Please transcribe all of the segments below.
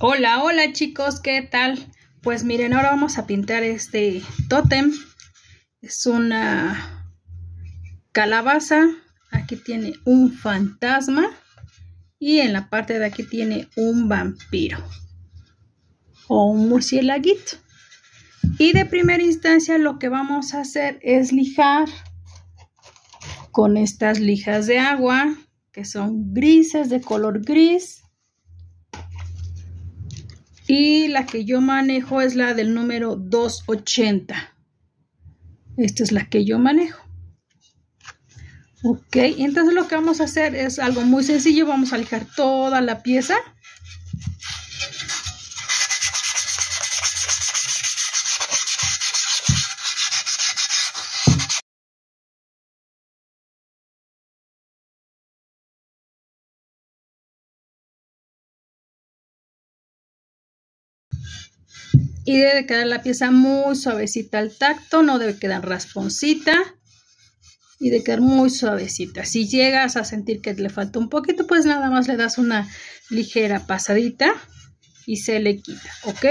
Hola, hola chicos, ¿qué tal? Pues miren, ahora vamos a pintar este tótem. Es una calabaza. Aquí tiene un fantasma. Y en la parte de aquí tiene un vampiro. O un murciélaguito. Y de primera instancia lo que vamos a hacer es lijar con estas lijas de agua que son grises de color gris y la que yo manejo es la del número 280. Esta es la que yo manejo. Ok, entonces lo que vamos a hacer es algo muy sencillo. Vamos a alejar toda la pieza. y debe quedar la pieza muy suavecita al tacto, no debe quedar rasponcita y de quedar muy suavecita. Si llegas a sentir que le falta un poquito, pues nada más le das una ligera pasadita y se le quita, ¿ok?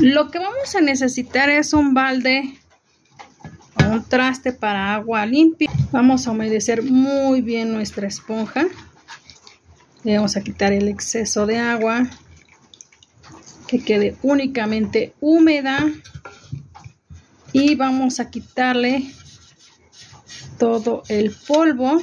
Lo que vamos a necesitar es un balde o un traste para agua limpia. Vamos a humedecer muy bien nuestra esponja. Le vamos a quitar el exceso de agua que quede únicamente húmeda y vamos a quitarle todo el polvo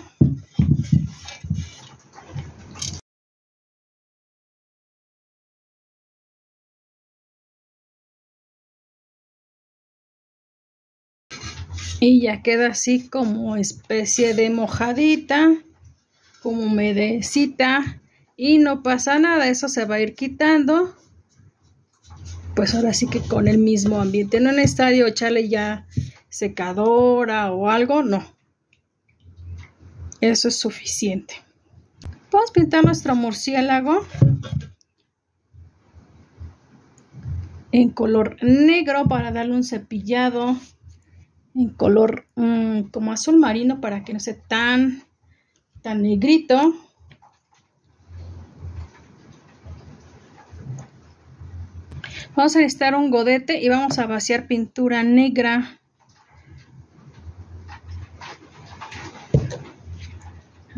y ya queda así como especie de mojadita como humedecita y no pasa nada eso se va a ir quitando pues ahora sí que con el mismo ambiente. No en estadio echarle ya secadora o algo, no. Eso es suficiente. Vamos a pintar nuestro murciélago en color negro para darle un cepillado en color mm, como azul marino para que no sea tan tan negrito Vamos a necesitar un godete y vamos a vaciar pintura negra.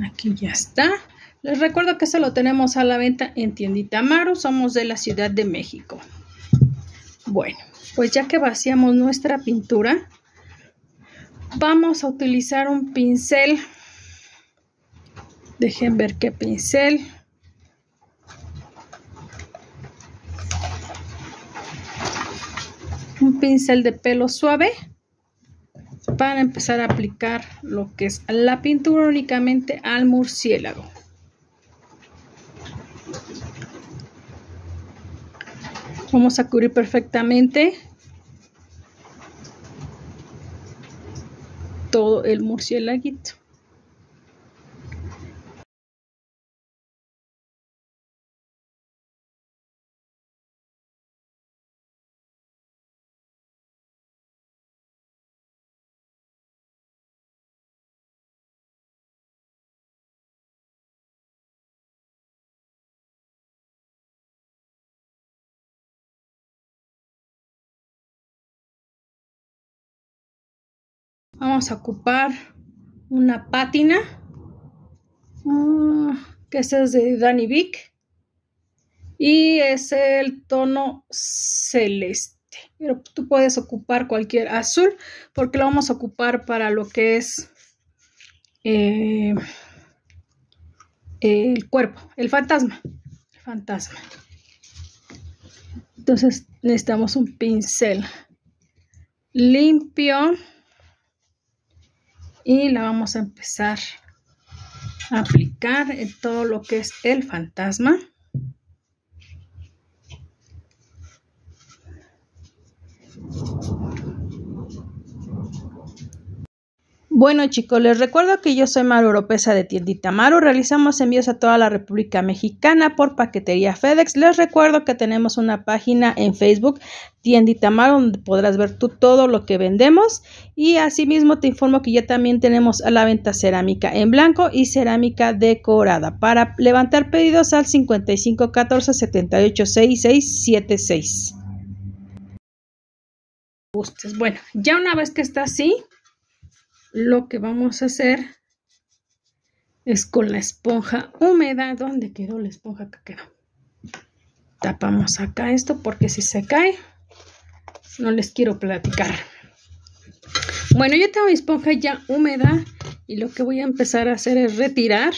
Aquí ya está. Les recuerdo que esto lo tenemos a la venta en Tiendita Maru. Somos de la Ciudad de México. Bueno, pues ya que vaciamos nuestra pintura, vamos a utilizar un pincel. Dejen ver qué pincel. pincel de pelo suave para empezar a aplicar lo que es la pintura únicamente al murciélago. Vamos a cubrir perfectamente todo el murciélaguito. Vamos a ocupar una pátina. Ah, que es de Danny Vick. Y es el tono celeste. Pero tú puedes ocupar cualquier azul. Porque lo vamos a ocupar para lo que es eh, el cuerpo. El fantasma. El fantasma. Entonces necesitamos un pincel limpio y la vamos a empezar a aplicar en todo lo que es el fantasma. Bueno chicos, les recuerdo que yo soy Maru Oropesa de Tiendita Maru, realizamos envíos a toda la República Mexicana por paquetería FedEx. Les recuerdo que tenemos una página en Facebook, Tiendita Maru, donde podrás ver tú todo lo que vendemos. Y asimismo te informo que ya también tenemos a la venta cerámica en blanco y cerámica decorada para levantar pedidos al 5514 14 Bueno, ya una vez que está así, lo que vamos a hacer es con la esponja húmeda. ¿Dónde quedó la esponja? que quedó. Tapamos acá esto porque si se cae, no les quiero platicar. Bueno, yo tengo mi esponja ya húmeda y lo que voy a empezar a hacer es retirar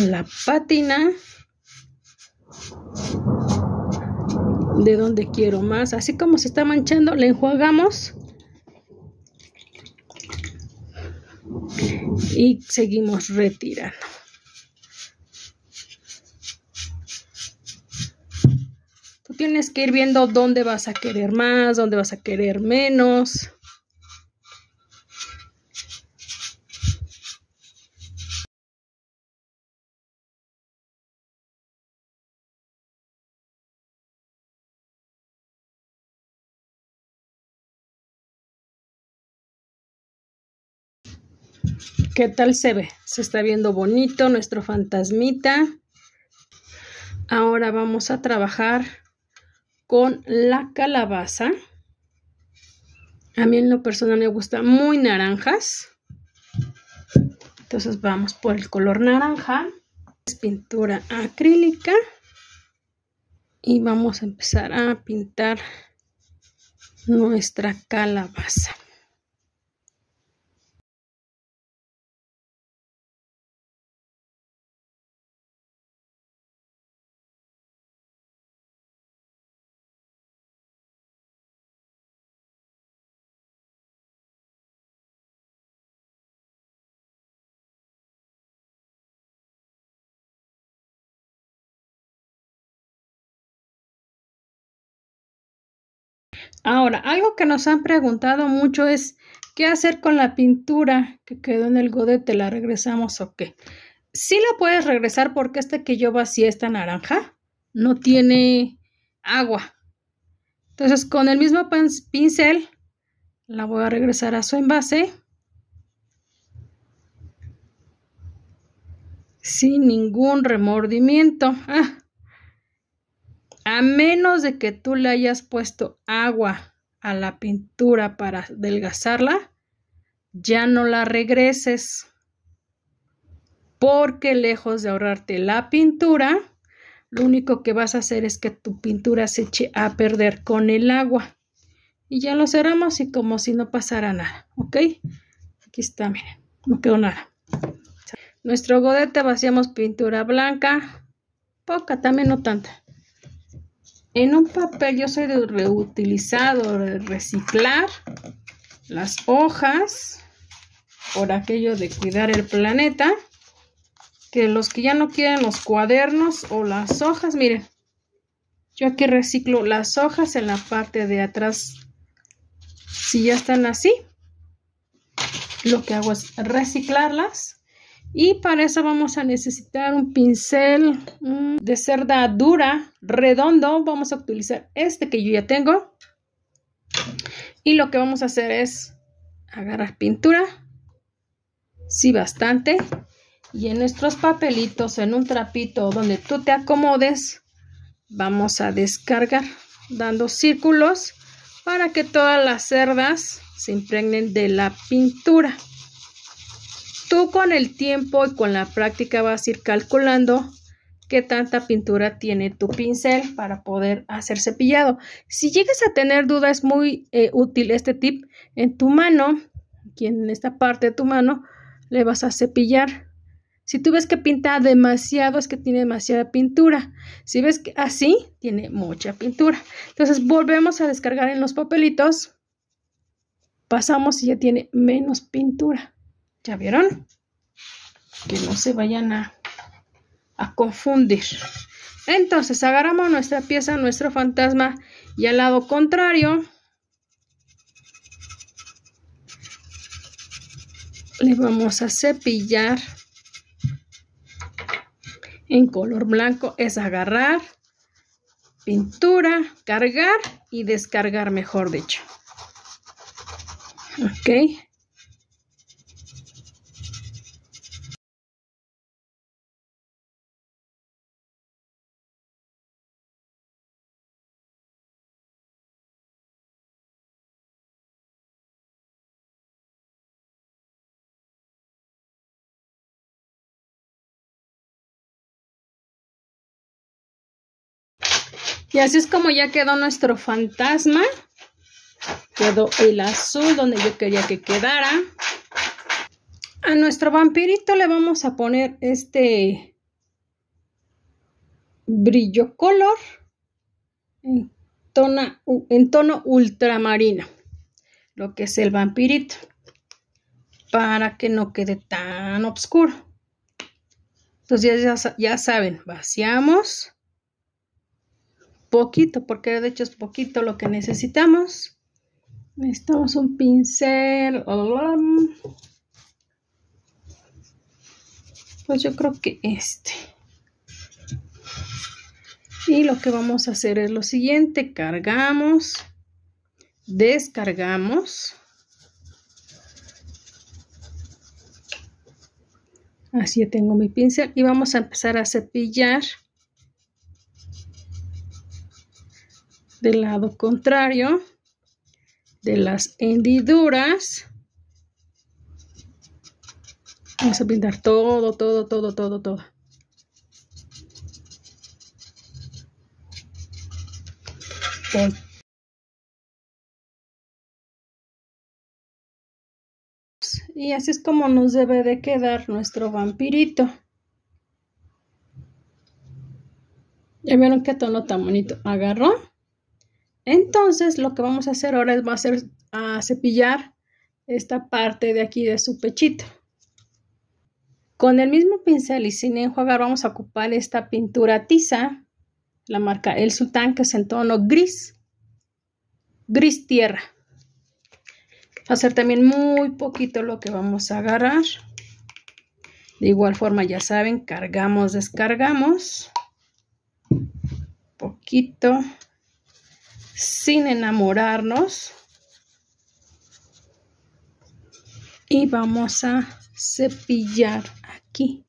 la pátina de donde quiero más. Así como se está manchando, le enjuagamos. Y seguimos retirando. Tú tienes que ir viendo dónde vas a querer más, dónde vas a querer menos. ¿Qué tal se ve? Se está viendo bonito nuestro fantasmita. Ahora vamos a trabajar con la calabaza. A mí en lo personal me gustan muy naranjas. Entonces vamos por el color naranja. Es pintura acrílica. Y vamos a empezar a pintar nuestra calabaza. Ahora, algo que nos han preguntado mucho es qué hacer con la pintura que quedó en el godete, ¿la regresamos o qué? Sí la puedes regresar porque este que yo vacié, esta naranja, no tiene agua. Entonces, con el mismo pincel, la voy a regresar a su envase. Sin ningún remordimiento. Ah, a menos de que tú le hayas puesto agua a la pintura para adelgazarla, ya no la regreses. Porque lejos de ahorrarte la pintura, lo único que vas a hacer es que tu pintura se eche a perder con el agua. Y ya lo cerramos y como si no pasara nada, ¿ok? Aquí está, miren, no quedó nada. Nuestro godete vaciamos pintura blanca, poca, también no tanta. En un papel yo soy de reutilizado, reciclar las hojas por aquello de cuidar el planeta. Que los que ya no quieren los cuadernos o las hojas, miren, yo aquí reciclo las hojas en la parte de atrás. Si ya están así, lo que hago es reciclarlas y para eso vamos a necesitar un pincel mm, de cerda dura, redondo. Vamos a utilizar este que yo ya tengo. Y lo que vamos a hacer es agarrar pintura. Sí, bastante. Y en nuestros papelitos, en un trapito donde tú te acomodes, vamos a descargar dando círculos para que todas las cerdas se impregnen de la pintura. Tú con el tiempo y con la práctica vas a ir calculando qué tanta pintura tiene tu pincel para poder hacer cepillado. Si llegas a tener dudas, es muy eh, útil este tip. En tu mano, aquí en esta parte de tu mano, le vas a cepillar. Si tú ves que pinta demasiado, es que tiene demasiada pintura. Si ves que así, tiene mucha pintura. Entonces volvemos a descargar en los papelitos. Pasamos y ya tiene menos pintura. ¿Ya vieron? Que no se vayan a, confundir. Entonces agarramos nuestra pieza, nuestro fantasma y al lado contrario le vamos a cepillar en color blanco es agarrar pintura, cargar y descargar mejor dicho. Ok. Y así es como ya quedó nuestro fantasma. Quedó el azul donde yo quería que quedara. A nuestro vampirito le vamos a poner este brillo color en, en tono ultramarino. Lo que es el vampirito. Para que no quede tan oscuro. Entonces ya saben, vaciamos poquito, porque de hecho es poquito lo que necesitamos. Necesitamos un pincel. Pues yo creo que este. Y lo que vamos a hacer es lo siguiente. Cargamos. Descargamos. Así tengo mi pincel. Y vamos a empezar a cepillar del lado contrario de las hendiduras. Vamos a pintar todo, todo, todo, todo, todo. Y así es como nos debe de quedar nuestro vampirito. ¿Ya vieron qué tono tan bonito agarró? Entonces lo que vamos a hacer ahora es va a a ah, cepillar esta parte de aquí de su pechito. Con el mismo pincel y sin enjuagar vamos a ocupar esta pintura tiza, la marca El Sultán, que es en tono gris, gris tierra. a Hacer también muy poquito lo que vamos a agarrar. De igual forma, ya saben, cargamos, descargamos. Poquito sin enamorarnos. Y vamos a cepillar aquí.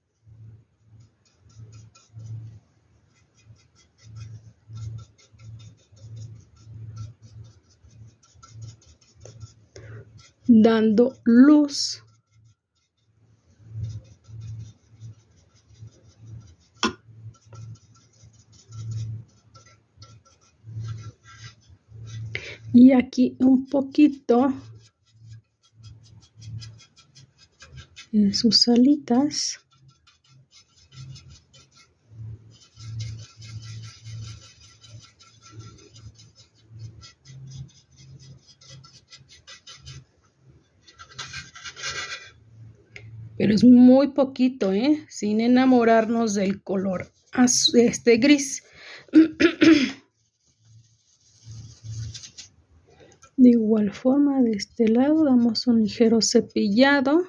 dando luz y aquí un poquito en sus alitas. Pero es muy poquito, ¿eh? sin enamorarnos del color azul, este gris. De igual forma, de este lado damos un ligero cepillado.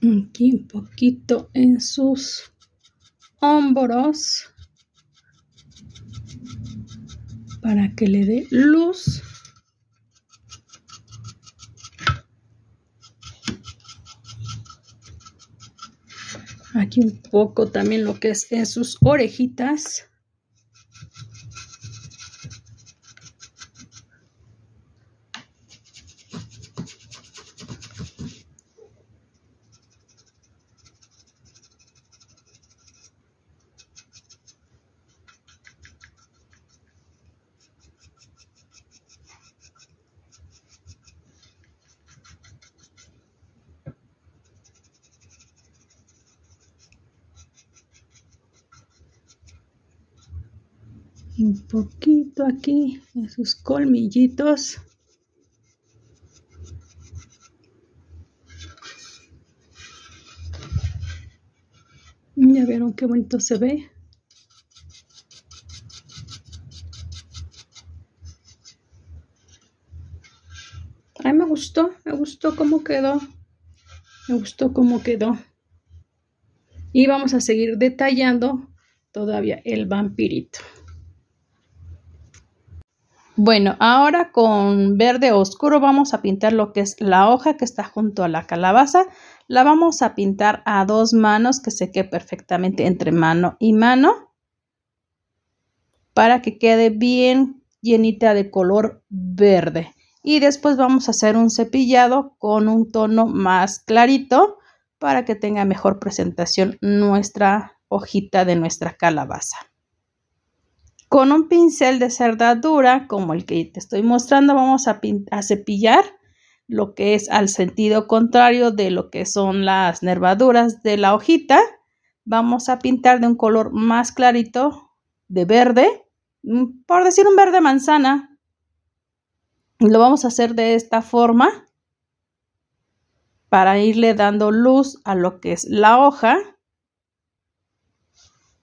Aquí un poquito en sus hombros para que le dé luz. Aquí un poco también lo que es en sus orejitas. un poquito aquí en sus colmillitos. Ya vieron qué bonito se ve. Ay, me gustó, me gustó cómo quedó. Me gustó cómo quedó. Y vamos a seguir detallando todavía el vampirito. Bueno, ahora con verde oscuro vamos a pintar lo que es la hoja que está junto a la calabaza. La vamos a pintar a dos manos que se quede perfectamente entre mano y mano para que quede bien llenita de color verde. Y después vamos a hacer un cepillado con un tono más clarito para que tenga mejor presentación nuestra hojita de nuestra calabaza. Con un pincel de cerda dura, como el que te estoy mostrando, vamos a, cepillar lo que es al sentido contrario de lo que son las nervaduras de la hojita. Vamos a pintar de un color más clarito, de verde, mm, por decir un verde manzana. Lo vamos a hacer de esta forma para irle dando luz a lo que es la hoja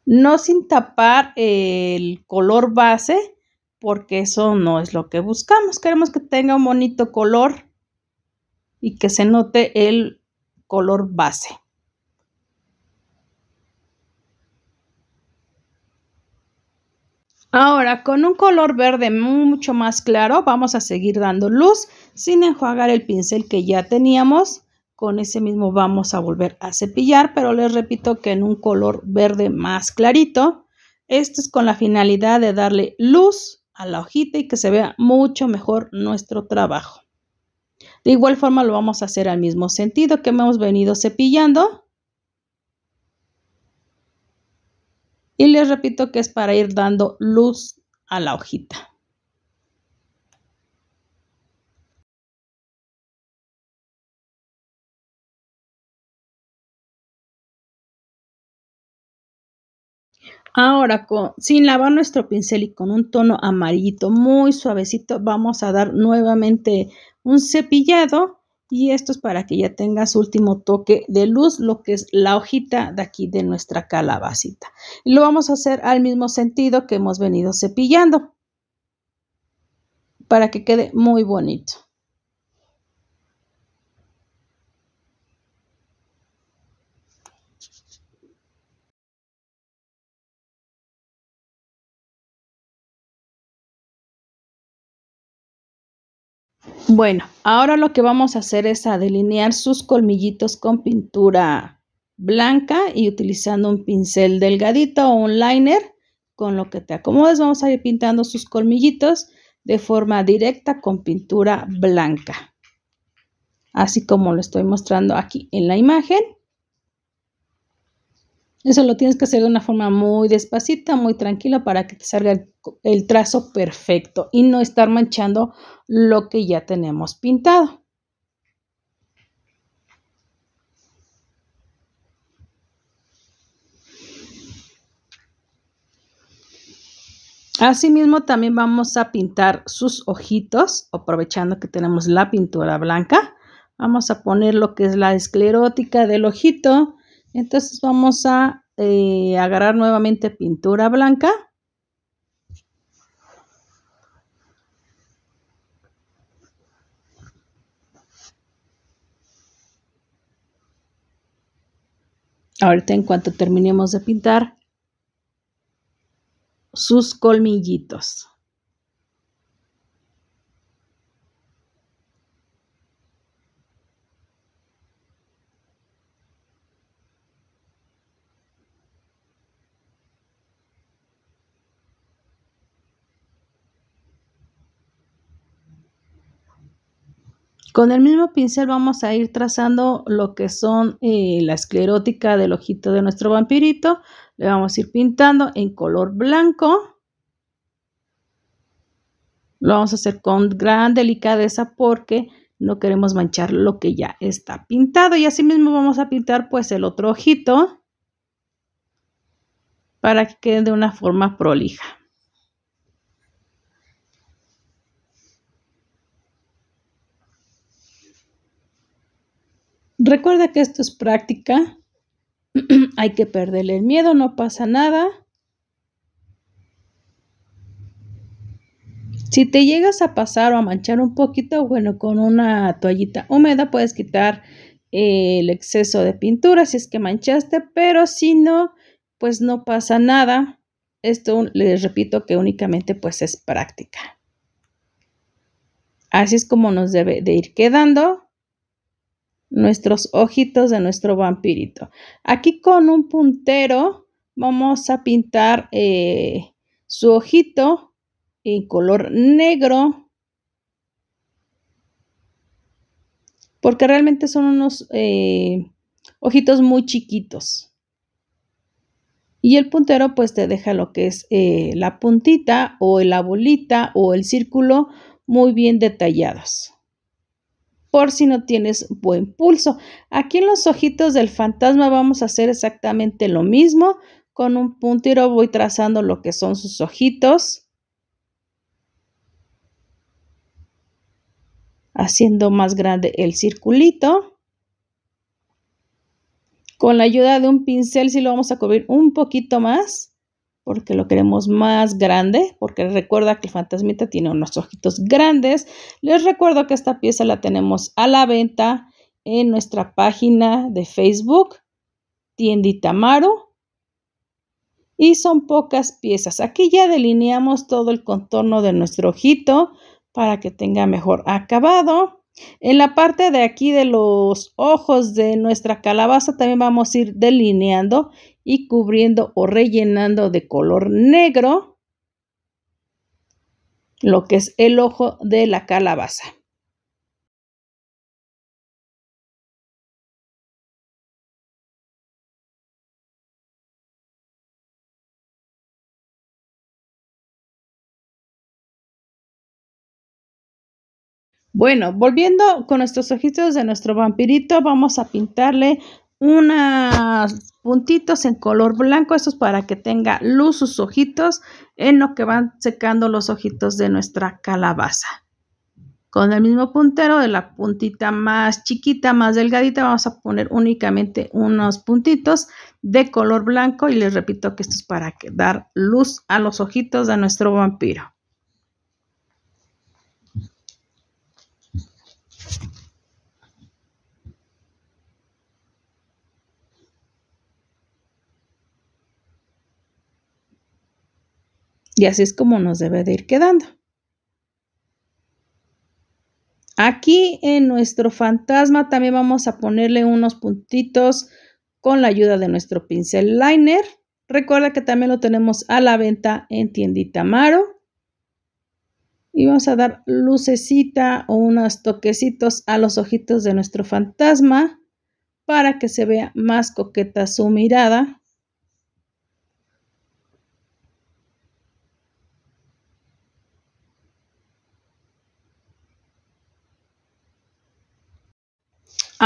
no sin tapar eh, el color base porque eso no es lo que buscamos. Queremos que tenga un bonito color y que se note el color base. Ahora, con un color verde mucho más claro, vamos a seguir dando luz sin enjuagar el pincel que ya teníamos con ese mismo vamos a volver a cepillar, pero les repito que en un color verde más clarito. Esto es con la finalidad de darle luz a la hojita y que se vea mucho mejor nuestro trabajo. De igual forma lo vamos a hacer al mismo sentido que hemos venido cepillando. Y les repito que es para ir dando luz a la hojita. Ahora, sin lavar nuestro pincel y con un tono amarillito muy suavecito, vamos a dar nuevamente un cepillado y esto es para que ya tenga su último toque de luz, lo que es la hojita de aquí de nuestra calabacita. Y lo vamos a hacer al mismo sentido que hemos venido cepillando para que quede muy bonito. Bueno, ahora lo que vamos a hacer es a delinear sus colmillitos con pintura blanca y utilizando un pincel delgadito o un liner con lo que te acomodes vamos a ir pintando sus colmillitos de forma directa con pintura blanca así como lo estoy mostrando aquí en la imagen eso lo tienes que hacer de una forma muy despacita, muy tranquila para que te salga el, trazo perfecto y no estar manchando lo que ya tenemos pintado. Asimismo, también vamos a pintar sus ojitos, aprovechando que tenemos la pintura blanca. Vamos a poner lo que es la esclerótica del ojito, entonces vamos a eh, agarrar nuevamente pintura blanca. Ahorita en cuanto terminemos de pintar sus colmillitos. Con el mismo pincel vamos a ir trazando lo que son eh, la esclerótica del ojito de nuestro vampirito. Le vamos a ir pintando en color blanco. Lo vamos a hacer con gran delicadeza porque no queremos manchar lo que ya está pintado. Y mismo vamos a pintar pues el otro ojito para que quede de una forma prolija. Recuerda que esto es práctica. Hay que perderle el miedo, no pasa nada. Si te llegas a pasar o a manchar un poquito, bueno, con una toallita húmeda puedes quitar eh, el exceso de pintura si es que manchaste, pero si no, pues no pasa nada. Esto les repito que únicamente pues es práctica. Así es como nos debe de ir quedando nuestros ojitos de nuestro vampirito. Aquí con un puntero vamos a pintar eh, su ojito en color negro. Porque realmente son unos eh, ojitos muy chiquitos. Y el puntero pues te deja lo que es eh, la puntita o la bolita o el círculo muy bien detallados por si no tienes buen pulso. Aquí en los ojitos del fantasma vamos a hacer exactamente lo mismo. Con un puntero voy trazando lo que son sus ojitos. Haciendo más grande el circulito. Con la ayuda de un pincel si lo vamos a cubrir un poquito más porque lo queremos más grande, porque recuerda que el fantasmita tiene unos ojitos grandes. Les recuerdo que esta pieza la tenemos a la venta en nuestra página de Facebook, Tiendita Maru. Y son pocas piezas. Aquí ya delineamos todo el contorno de nuestro ojito para que tenga mejor acabado. En la parte de aquí de los ojos de nuestra calabaza también vamos a ir delineando y cubriendo o rellenando de color negro lo que es el ojo de la calabaza. Bueno, volviendo con nuestros ojitos de nuestro vampirito, vamos a pintarle unos puntitos en color blanco, esto es para que tenga luz sus ojitos en lo que van secando los ojitos de nuestra calabaza. Con el mismo puntero de la puntita más chiquita, más delgadita, vamos a poner únicamente unos puntitos de color blanco y les repito que esto es para dar luz a los ojitos de nuestro vampiro. Y así es como nos debe de ir quedando. Aquí en nuestro fantasma también vamos a ponerle unos puntitos con la ayuda de nuestro pincel liner. Recuerda que también lo tenemos a la venta en tiendita Maro. Y vamos a dar lucecita o unos toquecitos a los ojitos de nuestro fantasma para que se vea más coqueta su mirada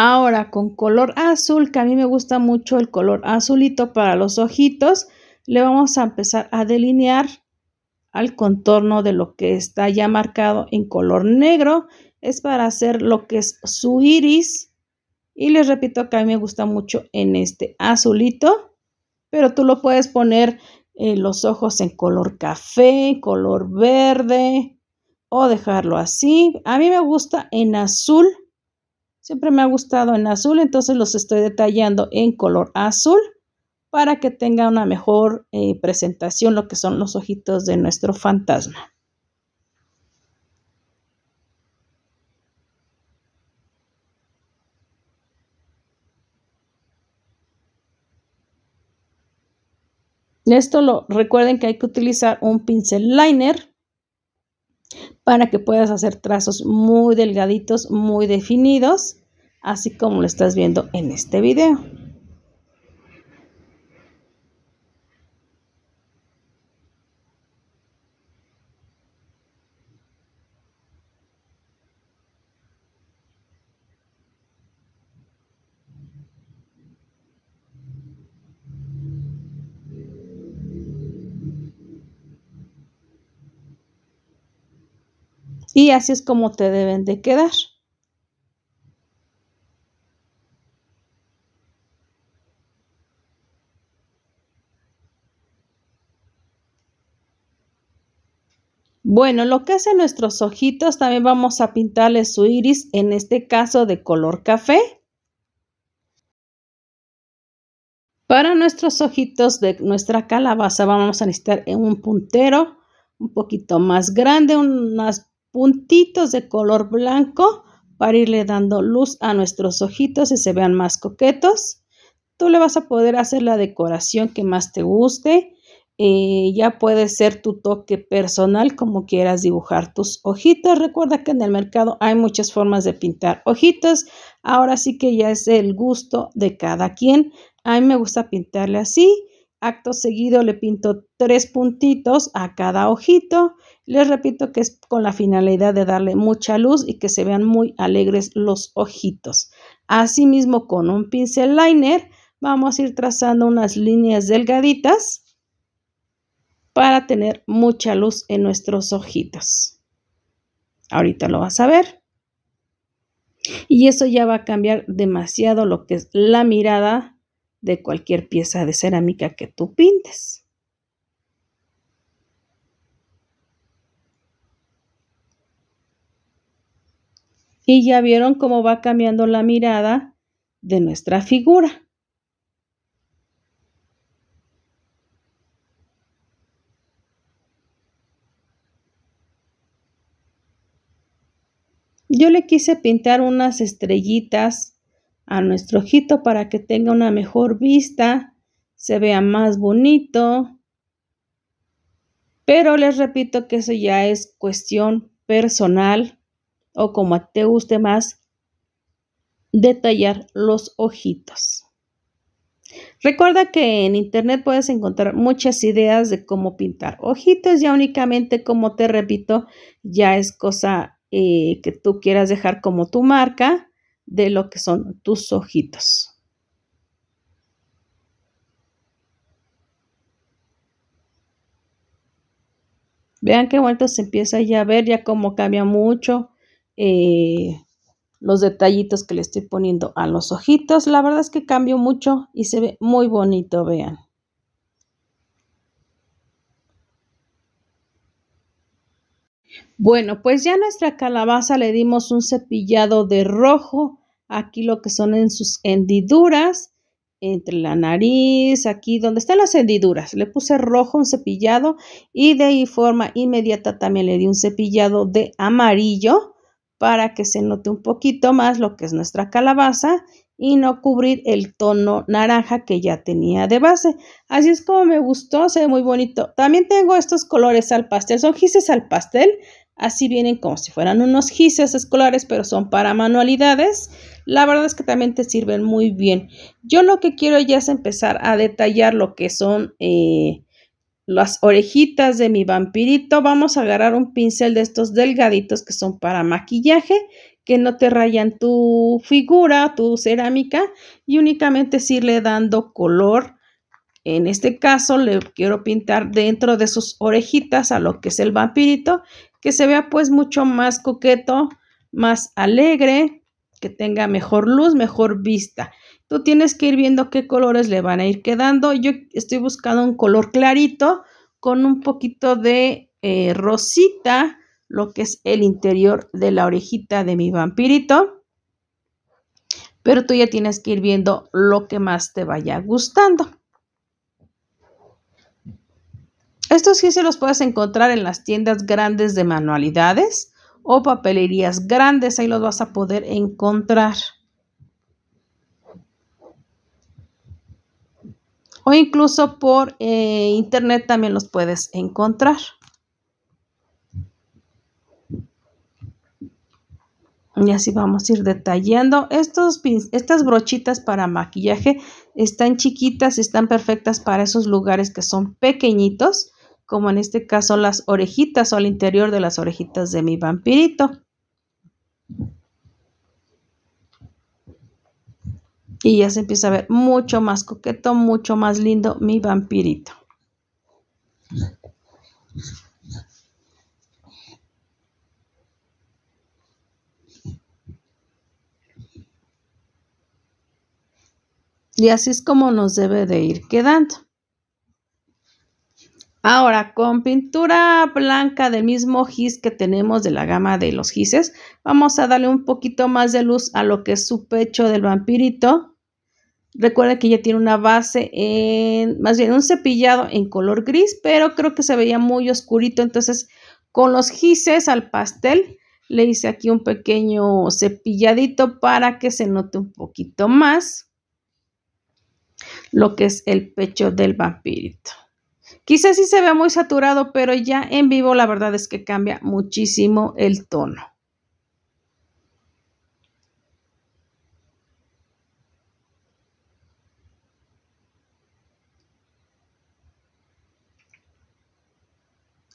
Ahora con color azul, que a mí me gusta mucho el color azulito para los ojitos, le vamos a empezar a delinear al contorno de lo que está ya marcado en color negro. Es para hacer lo que es su iris. Y les repito que a mí me gusta mucho en este azulito, pero tú lo puedes poner eh, los ojos en color café, color verde o dejarlo así. A mí me gusta en azul Siempre me ha gustado en azul, entonces los estoy detallando en color azul para que tenga una mejor eh, presentación lo que son los ojitos de nuestro fantasma. Esto lo recuerden que hay que utilizar un pincel liner para que puedas hacer trazos muy delgaditos, muy definidos, así como lo estás viendo en este video. y así es como te deben de quedar. Bueno, lo que hacen nuestros ojitos, también vamos a pintarle su iris, en este caso de color café. Para nuestros ojitos de nuestra calabaza vamos a necesitar un puntero un poquito más grande, unas puntitos de color blanco para irle dando luz a nuestros ojitos y se vean más coquetos. Tú le vas a poder hacer la decoración que más te guste. Eh, ya puede ser tu toque personal como quieras dibujar tus ojitos. Recuerda que en el mercado hay muchas formas de pintar ojitos. Ahora sí que ya es el gusto de cada quien. A mí me gusta pintarle así. Acto seguido le pinto tres puntitos a cada ojito les repito que es con la finalidad de darle mucha luz y que se vean muy alegres los ojitos. Asimismo, con un pincel liner vamos a ir trazando unas líneas delgaditas para tener mucha luz en nuestros ojitos. Ahorita lo vas a ver. Y eso ya va a cambiar demasiado lo que es la mirada de cualquier pieza de cerámica que tú pintes. y ya vieron cómo va cambiando la mirada de nuestra figura. Yo le quise pintar unas estrellitas a nuestro ojito para que tenga una mejor vista, se vea más bonito. Pero les repito que eso ya es cuestión personal o como te guste más, detallar los ojitos. Recuerda que en internet puedes encontrar muchas ideas de cómo pintar ojitos, ya únicamente como te repito, ya es cosa eh, que tú quieras dejar como tu marca de lo que son tus ojitos. Vean qué bonito se empieza ya a ver, ya cómo cambia mucho eh, los detallitos que le estoy poniendo a los ojitos. La verdad es que cambio mucho y se ve muy bonito, vean. Bueno, pues ya nuestra calabaza le dimos un cepillado de rojo, aquí lo que son en sus hendiduras, entre la nariz, aquí donde están las hendiduras, le puse rojo un cepillado y de ahí forma inmediata también le di un cepillado de amarillo para que se note un poquito más lo que es nuestra calabaza y no cubrir el tono naranja que ya tenía de base. Así es como me gustó, se ve muy bonito. También tengo estos colores al pastel, son gises al pastel, así vienen como si fueran unos gises escolares, pero son para manualidades. La verdad es que también te sirven muy bien. Yo lo que quiero ya es empezar a detallar lo que son eh, las orejitas de mi vampirito, vamos a agarrar un pincel de estos delgaditos que son para maquillaje, que no te rayan tu figura, tu cerámica, y únicamente si dando color. En este caso le quiero pintar dentro de sus orejitas a lo que es el vampirito, que se vea pues mucho más coqueto, más alegre, que tenga mejor luz, mejor vista. Tú tienes que ir viendo qué colores le van a ir quedando. Yo estoy buscando un color clarito con un poquito de eh, rosita, lo que es el interior de la orejita de mi vampirito. Pero tú ya tienes que ir viendo lo que más te vaya gustando. Estos sí se los puedes encontrar en las tiendas grandes de manualidades o papelerías grandes. Ahí los vas a poder encontrar. o incluso por eh, internet también los puedes encontrar. Y así vamos a ir detallando. Estos estas brochitas para maquillaje están chiquitas están perfectas para esos lugares que son pequeñitos, como en este caso las orejitas o al interior de las orejitas de mi vampirito. Y ya se empieza a ver mucho más coqueto, mucho más lindo mi vampirito. Y así es como nos debe de ir quedando. Ahora, con pintura blanca del mismo gis que tenemos de la gama de los gises, vamos a darle un poquito más de luz a lo que es su pecho del vampirito. Recuerden que ya tiene una base en, más bien un cepillado en color gris, pero creo que se veía muy oscurito. Entonces, con los gises al pastel, le hice aquí un pequeño cepilladito para que se note un poquito más lo que es el pecho del vampirito. Quizás sí se ve muy saturado, pero ya en vivo la verdad es que cambia muchísimo el tono.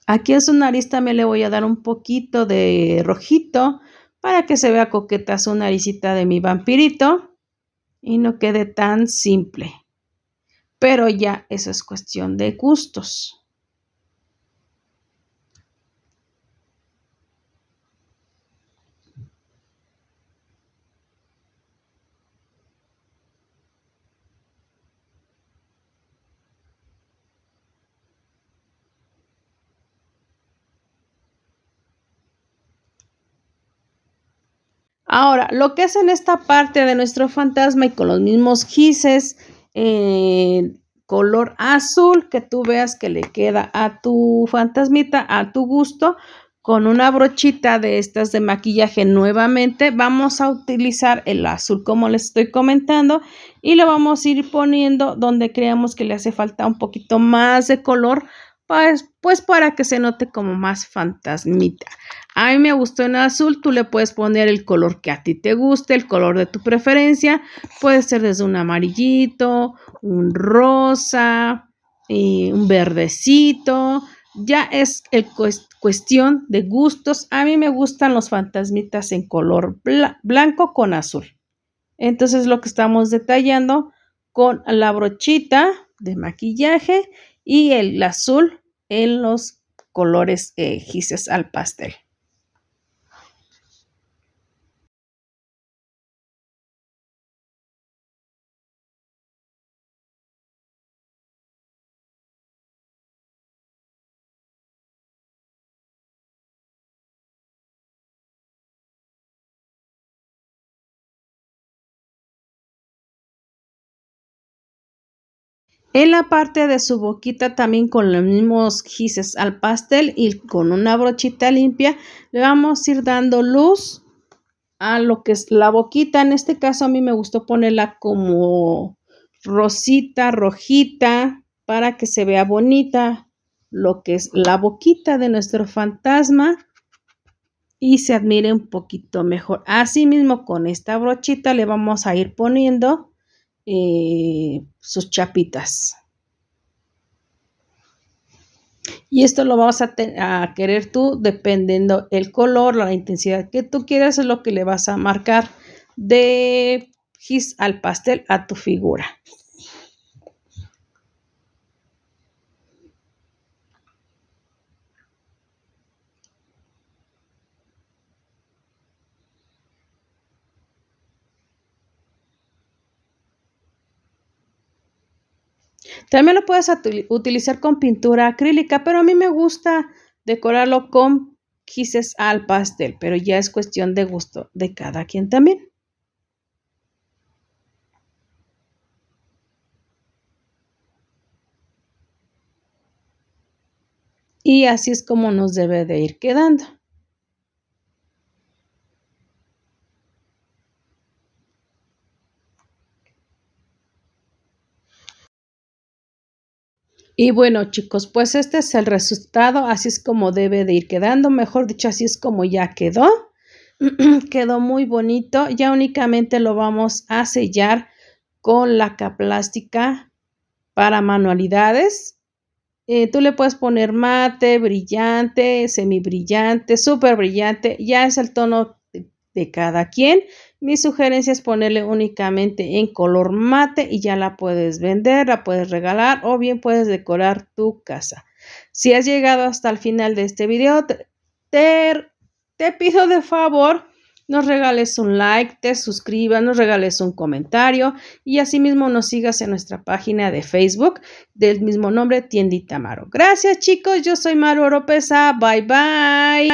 Aquí en su nariz también le voy a dar un poquito de rojito para que se vea coqueta su naricita de mi vampirito y no quede tan simple pero ya eso es cuestión de gustos. Ahora, lo que es en esta parte de nuestro fantasma y con los mismos gises en color azul que tú veas que le queda a tu fantasmita, a tu gusto, con una brochita de estas de maquillaje nuevamente vamos a utilizar el azul como les estoy comentando y lo vamos a ir poniendo donde creamos que le hace falta un poquito más de color pues, pues, para que se note como más fantasmita. A mí me gustó en azul, tú le puedes poner el color que a ti te guste, el color de tu preferencia. Puede ser desde un amarillito, un rosa, y un verdecito. Ya es el cuestión de gustos. A mí me gustan los fantasmitas en color blanco con azul. Entonces lo que estamos detallando con la brochita de maquillaje y el azul en los colores eh, gises al pastel. En la parte de su boquita también con los mismos gises al pastel y con una brochita limpia le vamos a ir dando luz a lo que es la boquita. En este caso a mí me gustó ponerla como rosita, rojita, para que se vea bonita lo que es la boquita de nuestro fantasma y se admire un poquito mejor. Asimismo con esta brochita le vamos a ir poniendo eh, sus chapitas. Y esto lo vas a, a, querer tú dependiendo el color, la intensidad que tú quieras, es lo que le vas a marcar de gis al pastel a tu figura. También lo puedes utilizar con pintura acrílica, pero a mí me gusta decorarlo con quises al pastel, pero ya es cuestión de gusto de cada quien también. Y así es como nos debe de ir quedando. Y bueno chicos, pues este es el resultado, así es como debe de ir quedando, mejor dicho, así es como ya quedó. quedó muy bonito, ya únicamente lo vamos a sellar con laca plástica para manualidades. Eh, tú le puedes poner mate, brillante, semibrillante súper brillante, ya es el tono de cada quien. Mi sugerencia es ponerle únicamente en color mate y ya la puedes vender, la puedes regalar o bien puedes decorar tu casa. Si has llegado hasta el final de este video, te, pido de favor nos regales un like, te suscribas, nos regales un comentario y asimismo nos sigas en nuestra página de Facebook del mismo nombre, Tiendita Maro. Gracias chicos, yo soy Maro Oropesa, bye bye.